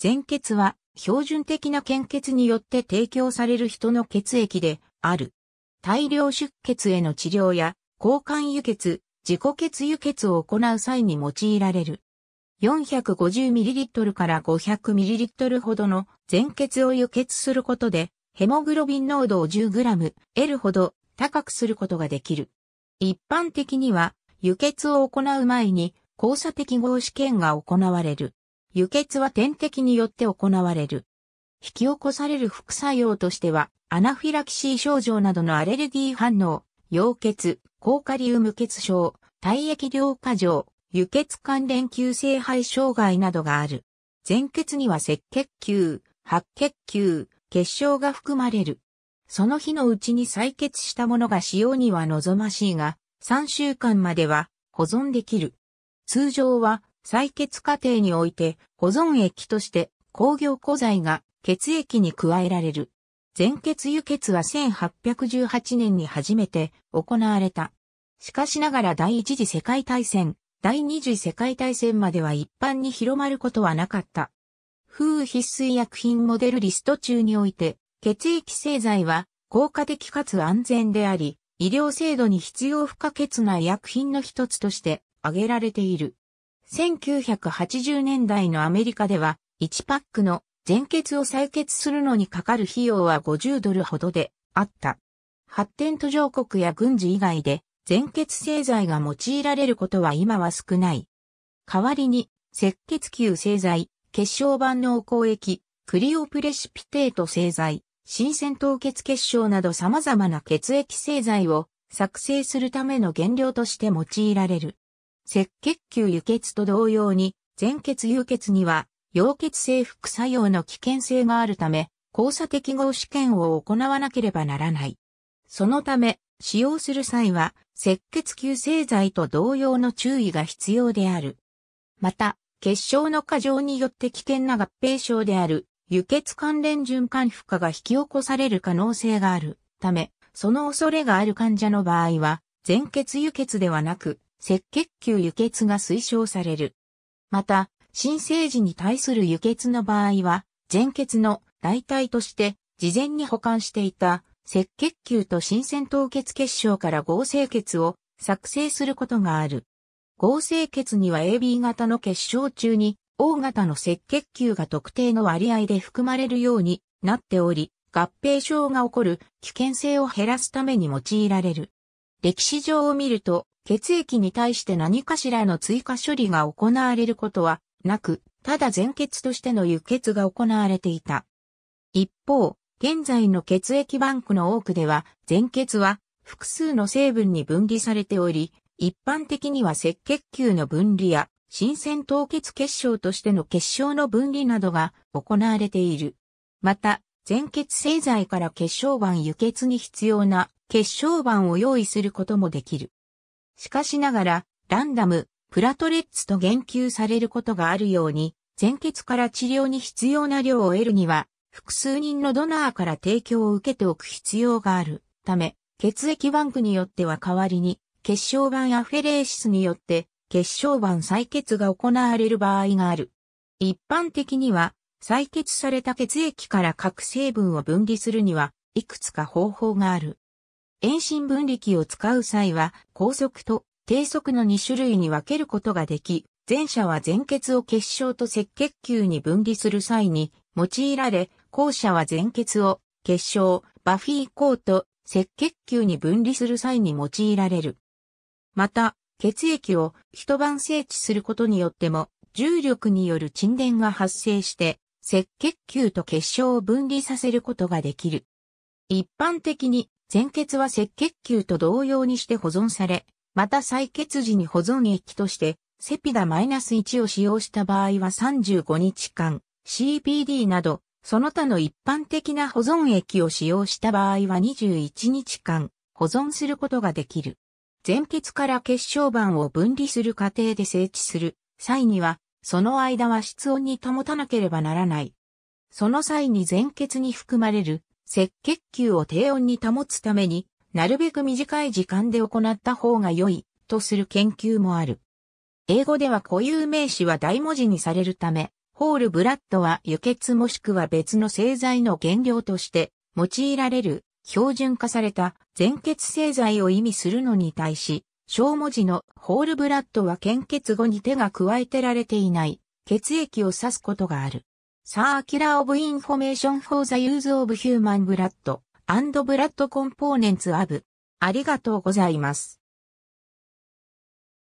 全血は標準的な献血によって提供される人の血液である。大量出血への治療や交換輸血、自己血輸血を行う際に用いられる。450ml から 500ml ほどの全血を輸血することで、ヘモグロビン濃度を 10g、L ほど高くすることができる。一般的には、輸血を行う前に交差適合試験が行われる。輸血は点滴によって行われる。引き起こされる副作用としては、アナフィラキシー症状などのアレルギー反応、溶血、高カリウム血症、体液量過剰、輸血関連急性肺障害などがある。全血には赤血球、白血球、血症が含まれる。その日のうちに採血したものが使用には望ましいが、3週間までは保存できる。通常は採血過程において保存液として工業古材が血液に加えられる。全血輸血は1818年に初めて行われた。しかしながら第一次世界大戦、第二次世界大戦までは一般に広まることはなかった。風必須薬品モデルリスト中において、血液製剤は効果的かつ安全であり、医療制度に必要不可欠な薬品の一つとして挙げられている。1980年代のアメリカでは、1パックの全血を採血するのにかかる費用は50ドルほどであった。発展途上国や軍事以外で、全血製剤が用いられることは今は少ない。代わりに、赤血球製剤、血小板脳抗液、クリオプレシピテート製剤、新鮮凍結結晶など様々な血液製剤を作成するための原料として用いられる。赤血球輸血と同様に、全血輸血には、溶血性副作用の危険性があるため、交差適合試験を行わなければならない。そのため、使用する際は、赤血球製剤と同様の注意が必要である。また、血症の過剰によって危険な合併症である、輸血関連循環負荷が引き起こされる可能性があるため、その恐れがある患者の場合は、全血輸血ではなく、赤血球輸血が推奨される。また、新生児に対する輸血の場合は、前血の代替として、事前に保管していた赤血球と新鮮凍結結晶から合成血を作成することがある。合成血には AB 型の結晶中に O 型の赤血球が特定の割合で含まれるようになっており、合併症が起こる危険性を減らすために用いられる。歴史上を見ると、血液に対して何かしらの追加処理が行われることはなく、ただ全血としての輸血が行われていた。一方、現在の血液バンクの多くでは、全血は複数の成分に分離されており、一般的には赤血球の分離や、新鮮凍結結晶としての結晶の分離などが行われている。また、全血製剤から血小板輸血に必要な血小板を用意することもできる。しかしながら、ランダム、プラトレッツと言及されることがあるように、前血から治療に必要な量を得るには、複数人のドナーから提供を受けておく必要があるため、血液バンクによっては代わりに、血小板アフェレーシスによって、血小板採血が行われる場合がある。一般的には、採血された血液から各成分を分離するには、いくつか方法がある。遠心分離器を使う際は、高速と低速の2種類に分けることができ、前者は前血を結晶と赤血球に分離する際に用いられ、後者は前血を結晶、バフィーコーと赤血球に分離する際に用いられる。また、血液を一晩静置することによっても、重力による沈殿が発生して、赤血球と結晶を分離させることができる。一般的に前血は赤血球と同様にして保存され、また採血時に保存液として、セピダマイナス -1 を使用した場合は35日間、CPD など、その他の一般的な保存液を使用した場合は21日間、保存することができる。前血から血小板を分離する過程で整地する際には、その間は室温に保たなければならない。その際に前血に含まれる赤血球を低温に保つために、なるべく短い時間で行った方が良い、とする研究もある。英語では固有名詞は大文字にされるため、ホールブラッドは輸血もしくは別の製剤の原料として用いられる標準化された全血製剤を意味するのに対し、小文字のホールブラッドは献血後に手が加えてられていない血液を指すことがある。サーキュラー・オブ・インフォメーション・フォー・ザ・ユーズ・オブ・ヒューマン・ブラッド、アンド・ブラッド・コンポーネンツ・アブ。ありがとうございます。